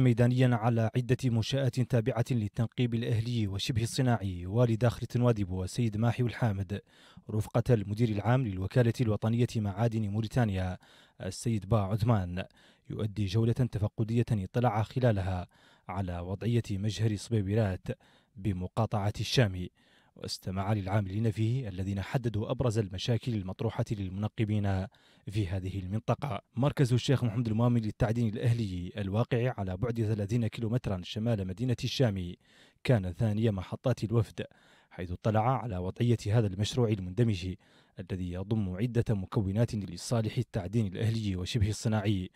ميدانيا على عدة منشآت تابعة للتنقيب الأهلي وشبه الصناعي ولداخلة وادب نوادب والسيد ماحي الحامد رفقة المدير العام للوكالة الوطنية معادن موريتانيا السيد با عثمان يؤدي جولة تفقدية اطلع خلالها على وضعية مجهر صبيبرات بمقاطعة الشام واستمع للعاملين فيه الذين حددوا أبرز المشاكل المطروحة للمنقبين في هذه المنطقة مركز الشيخ محمد المامي للتعدين الأهلي الواقع على بعد 30 كيلومترا شمال مدينة الشام كان ثاني محطات الوفد حيث اطلع على وضعية هذا المشروع المندمج الذي يضم عدة مكونات لصالح التعدين الأهلي وشبه الصناعي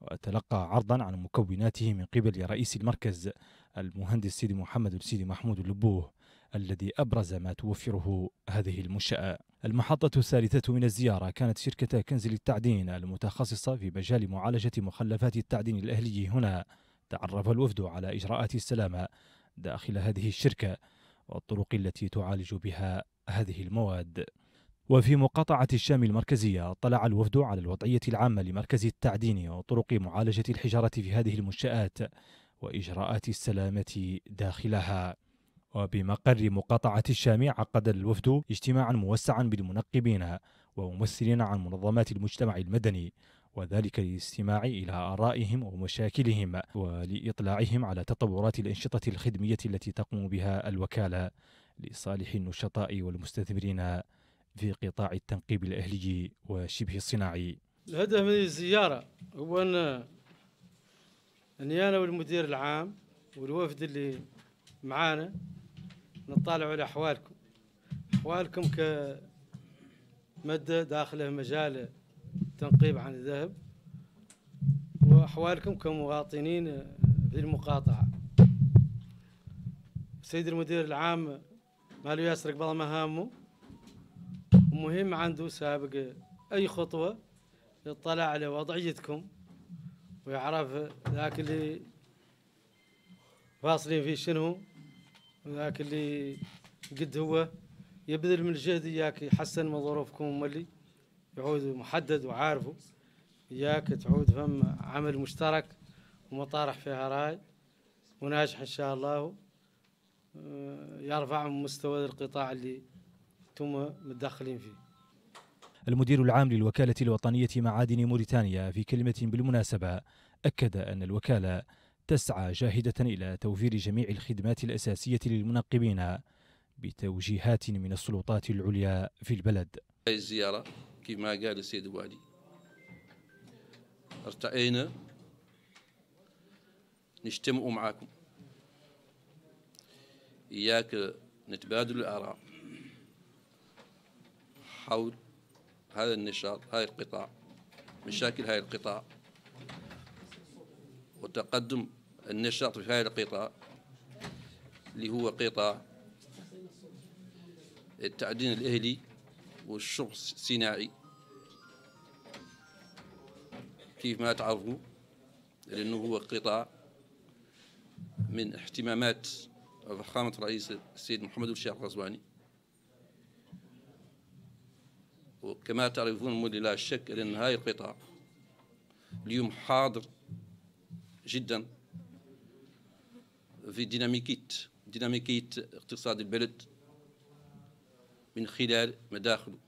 وتلقى عرضا عن مكوناته من قبل رئيس المركز المهندس سيدي محمد السيدي محمود اللبوه الذي أبرز ما توفره هذه المنشأة المحطة الثالثة من الزيارة كانت شركة كنز للتعدين المتخصصة في مجال معالجة مخلفات التعدين الأهلي هنا تعرف الوفد على إجراءات السلامة داخل هذه الشركة والطرق التي تعالج بها هذه المواد وفي مقاطعة الشام المركزية اطلع الوفد على الوضعية العامة لمركز التعدين وطرق معالجة الحجارة في هذه المنشآت وإجراءات السلامة داخلها وبمقر مقاطعة الشام عقد الوفد اجتماعا موسعا بالمنقبين وممثلين عن منظمات المجتمع المدني وذلك للاستماع إلى آرائهم ومشاكلهم ولإطلاعهم على تطورات الأنشطة الخدمية التي تقوم بها الوكالة لصالح النشطاء والمستثمرين في قطاع التنقيب الأهلي وشبه الصناعي الهدف من الزيارة هو أن أني أنا والمدير العام والوفد اللي معانا نطالعوا على احوالكم احوالكم ك مادة داخله مجال التنقيب عن الذهب واحوالكم كمواطنين في المقاطعه السيد المدير العام ماله يسرق بعض مهامه ومهم عنده سابق اي خطوه يطلع على وضعيتكم ويعرف ذاك اللي فاصلين فيه شنو ياك اللي قد هو يبذل من الجهد ياك يحسن من ظروفكم ملي يعود محدد وعارفه ياك تعود فم عمل مشترك ومطارح فيها راي وناجح ان شاء الله آه، يرفع من مستوى القطاع اللي انتم متدخلين فيه المدير العام للوكالة الوطنية معادن موريتانيا في كلمة بالمناسبة أكد أن الوكالة تسعى جاهدة إلى توفير جميع الخدمات الأساسية للمنقبين بتوجيهات من السلطات العليا في البلد الزيارة كما قال السيد والي علي ارتأينا نجتمع معكم إياك نتبادل الآراء حول هذا النشاط هذا القطاع مشاكل هذا القطاع وتقدم النشاط في هذا القطاع اللي هو قطاع التعدين الأهلي والشغل الصناعي كيف ما تعرفوا لأنه هو قطاع من اهتمامات فخامة رئيس السيد محمد الشيخ الرزواني وكما تعرفون لا شك أن هذا القطاع اليوم حاضر جدا في ديناميكية ديناميكية اقتصاد البلد من خلال مداخله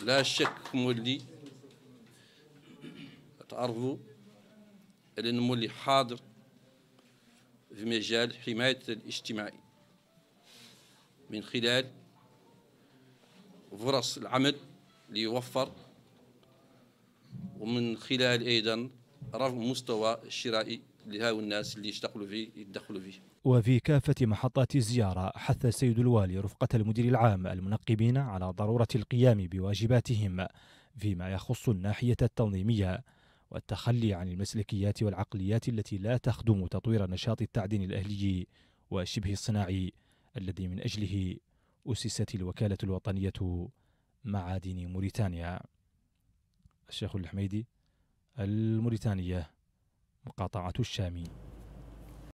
ولا شك مولي تعرفوا لأن مولي حاضر في مجال حماية الاجتماعي من خلال فرص العمل ليوفر ومن خلال أيضا رفع مستوى الشرائي لهؤلاء الناس اللي يشتغلوا فيه يتدخلوا فيه وفي كافة محطات الزيارة حث السيد الوالي رفقة المدير العام المنقبين على ضرورة القيام بواجباتهم فيما يخص الناحية التنظيمية والتخلي عن المسلكيات والعقليات التي لا تخدم تطوير نشاط التعدين الأهلي وشبه الصناعي الذي من أجله أسست الوكالة الوطنية معادن موريتانيا الشيخ الحميدي الموريتانية مقاطعة الشامي